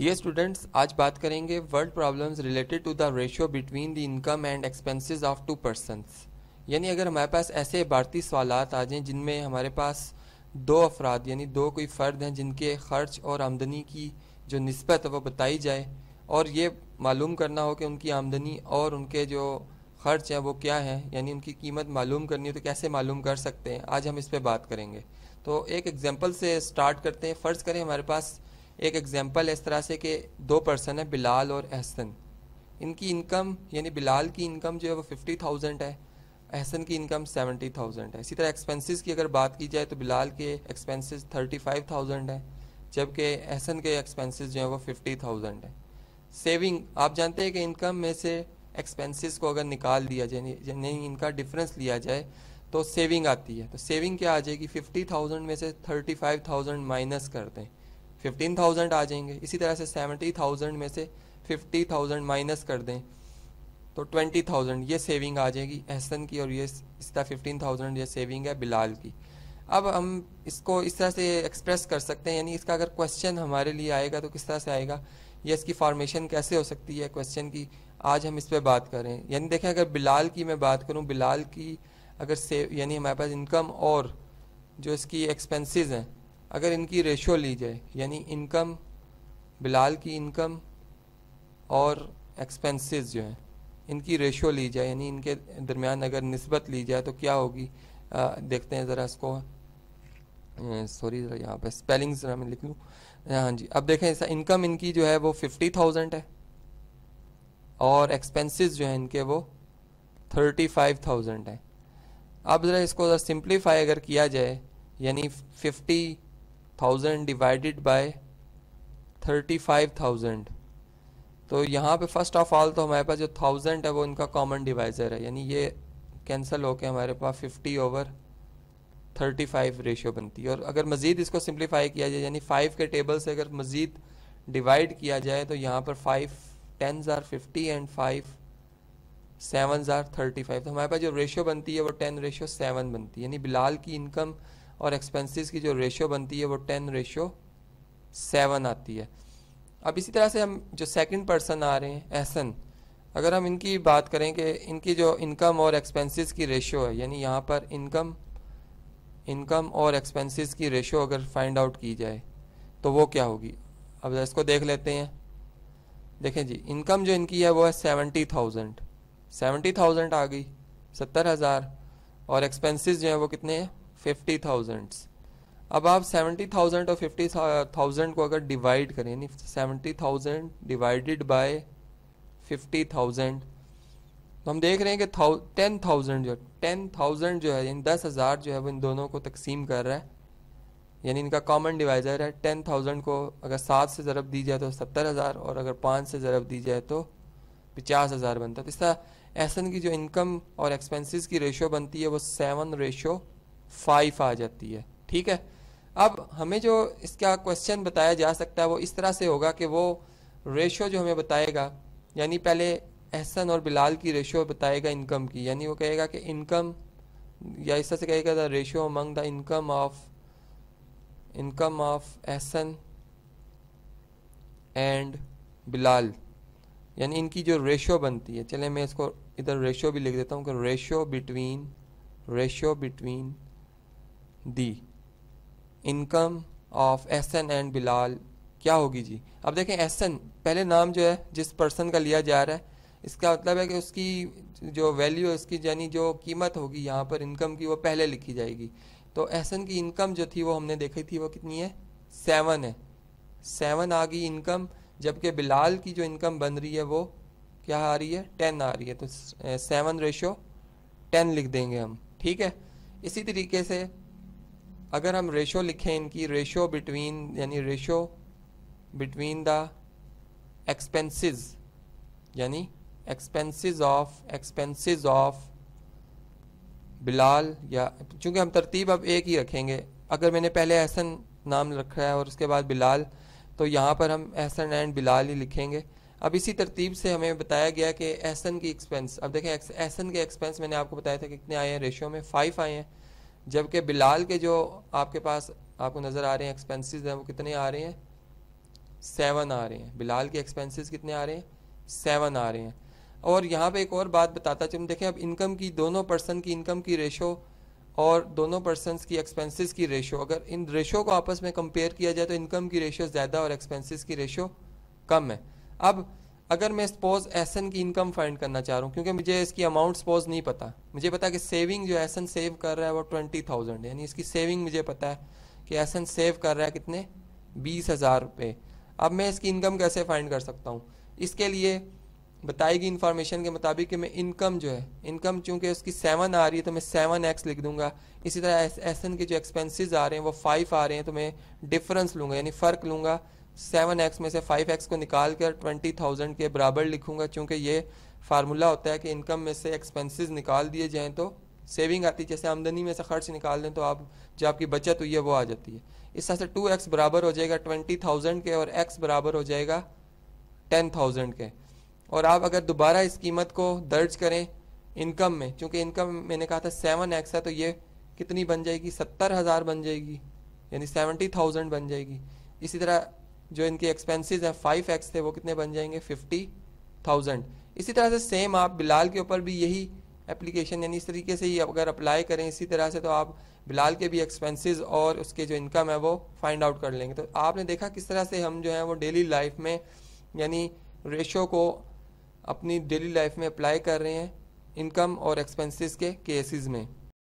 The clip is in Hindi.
ये स्टूडेंट्स आज बात करेंगे world problems related to the ratio between the income and expenses of two persons यानी अगर हमारे पास ऐसे इबारती सवाल आ जाएँ जिनमें हमारे पास दो अफराद यानी दो कोई फ़र्द हैं जिनके खर्च और आमदनी की जो नस्बत है वो बताई जाए और ये मालूम करना हो कि उनकी आमदनी और उनके जो खर्च हैं वो क्या हैं यानी उनकी कीमत मालूम करनी हो तो कैसे मालूम कर सकते हैं आज हम इस पर बात करेंगे तो एक एग्जाम्पल से स्टार्ट करते हैं फ़र्ज़ करें हमारे पास एक एग्ज़ाम्पल इस तरह से कि दो पर्सन है बिलाल और एहसन इनकी इनकम यानी बिलाल की इनकम जो है वो फिफ्टी थाउजेंड है एहसन की इनकम सेवेंटी थाउजेंड है इसी तरह एक्सपेंसेस की अगर बात की जाए तो बिलाल के एक्सपेंसेस थर्टी फाइव थाउजेंड है जबकि एहसन के एक्सपेंसेस जो है वो फिफ्टी थाउजेंड है सेविंग आप जानते हैं कि इनकम में से एक्सपेंसिस को अगर निकाल दिया जाए नहीं इनका डिफरेंस लिया जाए तो सेविंग आती है तो सेविंग क्या आ जाएगी फिफ्टी थाउजेंड में से थर्टी फाइव थाउजेंड माइनस कर दें फिफ्टीन थाउजेंड आ जाएंगे इसी तरह से सेवेंटी थाउजेंड में से फिफ्टी थाउजेंड माइनस कर दें तो ट्वेंटी थाउजेंड ये सेविंग आ जाएगी एहसन की और ये इस तरह फिफ्टीन थाउजेंड यह सेविंग है बिलाल की अब हम इसको इस तरह से एक्सप्रेस कर सकते हैं यानी इसका अगर क्वेश्चन हमारे लिए आएगा तो किस तरह से आएगा या इसकी फॉर्मेशन कैसे हो सकती है क्वेश्चन की आज हम इस पर बात करें यानी देखें अगर बिलाल की मैं बात करूँ बिलाल की अगर सेव यानी हमारे पास इनकम और जो इसकी एक्सपेंसेस हैं अगर इनकी रेशो ली जाए यानी इनकम बिलाल की इनकम और एक्सपेंसेस जो हैं इनकी रेशो ली जाए यानी इनके दरमियान अगर नस्बत ली जाए तो क्या होगी आ, देखते हैं ज़रा इसको सॉरी ज़रा यहाँ पर स्पेलिंग ज़रा मैं लिख लूँ हाँ जी अब देखें ऐसा इनकम इनकी जो है वो फिफ्टी थाउजेंड है और एक्सपेंसेस जो हैं इनके वो थर्टी फाइव थाउजेंड है अब ज़रा इसको ज़रा सिंप्लीफाई अगर किया जाए यानी fifty thousand divided by thirty five thousand तो यहाँ पे फर्स्ट ऑफ ऑल तो हमारे पास जो थाउजेंड है वो इनका कॉमन डिवाइज़र है यानी ये कैंसिल होके हमारे पास fifty over thirty five ratio बनती है और अगर मज़ीद इसको सिंप्लीफाई किया जाए यानी फाइव के टेबल से अगर मज़ीद डिवाइड किया जाए तो यहाँ पर फाइव टेन ज़ार फिफ्टी एंड फाइव सेवन ज़ार थर्टी फाइव तो हमारे पास जो रेशियो बनती है वो टेन रेशियो सेवन बनती है यानी बिलाल की इनकम और एक्सपेंसेस की जो रेशियो बनती है वो टेन रेशियो सेवन आती है अब इसी तरह से हम जो सेकंड पर्सन आ रहे हैं एहसन अगर हम इनकी बात करें कि इनकी जो इनकम और एक्सपेंसेस की रेशियो है यानी यहाँ पर इनकम इनकम और एक्सपेंसेस की रेशियो अगर फाइंड आउट की जाए तो वो क्या होगी अब इसको देख लेते हैं देखें जी इनकम जो इनकी है वो है सेवेंटी थाउजेंड सेवेंटी थाउजेंड आ गई सत्तर हज़ार और एक्सपेंसिस जो है वो कितने हैं फिफ्टी थाउजेंड्स अब आप सेवेंटी थाउजेंड और फिफ्टी थाउजेंड को अगर डिवाइड करें यानी seventy thousand divided by fifty thousand तो हम देख रहे हैं कि टेन थाउजेंड जो टेन थाउजेंड जो है यानी दस हज़ार जो है वो इन दोनों को तकसीम कर रहा है यानी इनका कॉमन डिवाइज़र है टेन थाउजेंड को अगर सात से ज़रब दी जाए तो सत्तर हज़ार और अगर पाँच से ज़रब दी जाए तो पचास हज़ार बनता है तो इस तरह एहसन की जो इनकम और एक्सपेंसिस की रेशो बनती है वो सेवन रेशो फाइव आ जाती है ठीक है अब हमें जो इसका क्वेश्चन बताया जा सकता है वो इस तरह से होगा कि वो रेशो जो हमें बताएगा यानी पहले एहसन और बिलाल की रेशो बताएगा इनकम की यानी वो कहेगा कि इनकम या इस तरह से कहेगा the ratio among the income of income of Ehsan and Bilal यानी इनकी जो रेशो बनती है चले मैं इसको इधर रेशो भी लिख देता हूँ कि ratio between ratio between the income of Ehsan and Bilal क्या होगी जी अब देखें एहसन पहले नाम जो है जिस पर्सन का लिया जा रहा है इसका मतलब है कि उसकी जो वैल्यू है उसकी यानी जो कीमत होगी यहाँ पर इनकम की वो पहले लिखी जाएगी तो एहसन की इनकम जो थी वो हमने देखी थी वो कितनी है सेवन है सेवन आ गई इनकम जबकि बिलाल की जो इनकम बन रही है वो क्या आ रही है टेन आ रही है तो सेवन रेशो टेन लिख देंगे हम ठीक है इसी तरीके से अगर हम रेशो लिखें इनकी रेशो बिटवीन यानी रेशो बिटवीन द एक्सपेंसेस यानी expenses of expenses of Bilal या चूँकि हम तरतीब अब एक ही रखेंगे अगर मैंने पहले एहसन नाम रखा है और उसके बाद बिलाल तो यहाँ पर हम एहसन एंड बिलाल ही लिखेंगे अब इसी तरतीब से हमें बताया गया कि एहसन की एक्सपेंस अब देखें एहसन के एक्सपेंस मैंने आपको बताया था कितने आए हैं रेशियो में फाइव आए हैं जबकि बिलाल के जो आपके पास आपको नज़र आ रहे हैं एक्सपेंसेस हैं वो कितने आ रहे हैं सेवन आ रहे हैं बिलाल के एक्सपेंसेस कितने आ रहे हैं सेवन आ रहे हैं और यहाँ पे एक और बात बताता चलूँ देखें अब इनकम की दोनों पर्सन की इनकम की रेशो और दोनों पर्सन की एक्सपेंसिस की रेशो अगर इन रेशो को आपस में कंपेयर किया जाए तो इनकम की रेशो ज़्यादा और एक्सपेंसिस की रेशो कम है अब अगर मैं सपोज एसन की इनकम फाइंड करना चाह रहा हूँ क्योंकि मुझे इसकी अमाउंट सपोज नहीं पता मुझे पता कि सेविंग जो एसन सेव कर रहा है वो ट्वेंटी थाउजेंड यानी इसकी सेविंग मुझे पता है कि एसन सेव कर रहा है कितने बीस हज़ार रुपये अब मैं इसकी इनकम कैसे फाइंड कर सकता हूँ इसके लिए बताई गई इन्फॉर्मेशन के मुताबिक कि मैं इनकम जो है इनकम चूंकि उसकी सेवन आ रही है तो मैं सेवन एक्स लिख दूंगा इसी तरह एसन के जो एक्सपेंसिज आ रहे हैं वो फाइव आ रहे हैं तो मैं डिफरेंस लूँगा यानी फ़र्क लूँगा सेवन एक्स में से फाइव एक्स को निकाल कर ट्वेंटी थाउजेंड के बराबर लिखूंगा क्योंकि ये फार्मूला होता है कि इनकम में से एक्सपेंसेस निकाल दिए जाएँ तो सेविंग आती है जैसे आमदनी में से खर्च निकाल दें तो आप जो आपकी बचत हुई है वो आ जाती है इस तरह से टू एक्स बराबर हो जाएगा ट्वेंटी थाउजेंड के और एक्स बराबर हो जाएगा टेन थाउजेंड के और आप अगर दोबारा इस कीमत को दर्ज करें इनकम में क्योंकि इनकम मैंने कहा था सेवन एक्स है तो ये कितनी बन जाएगी सत्तर हज़ार बन जाएगी यानी सेवेंटी थाउजेंड बन जाएगी इसी तरह जो इनके एक्सपेंसेस हैं फाइव एक्स थे वो कितने बन जाएंगे फिफ्टी थाउजेंड इसी तरह से सेम आप बिलाल के ऊपर भी यही एप्लीकेशन यानी इस तरीके से ही अगर अप्लाई करें इसी तरह से तो आप बिलाल के भी एक्सपेंसेस और उसके जो इनकम है वो फाइंड आउट कर लेंगे तो आपने देखा किस तरह से हम जो है वो डेली लाइफ में यानी रेशो को अपनी डेली लाइफ में अप्लाई कर रहे हैं इनकम और एक्सपेंसेस के केसेस में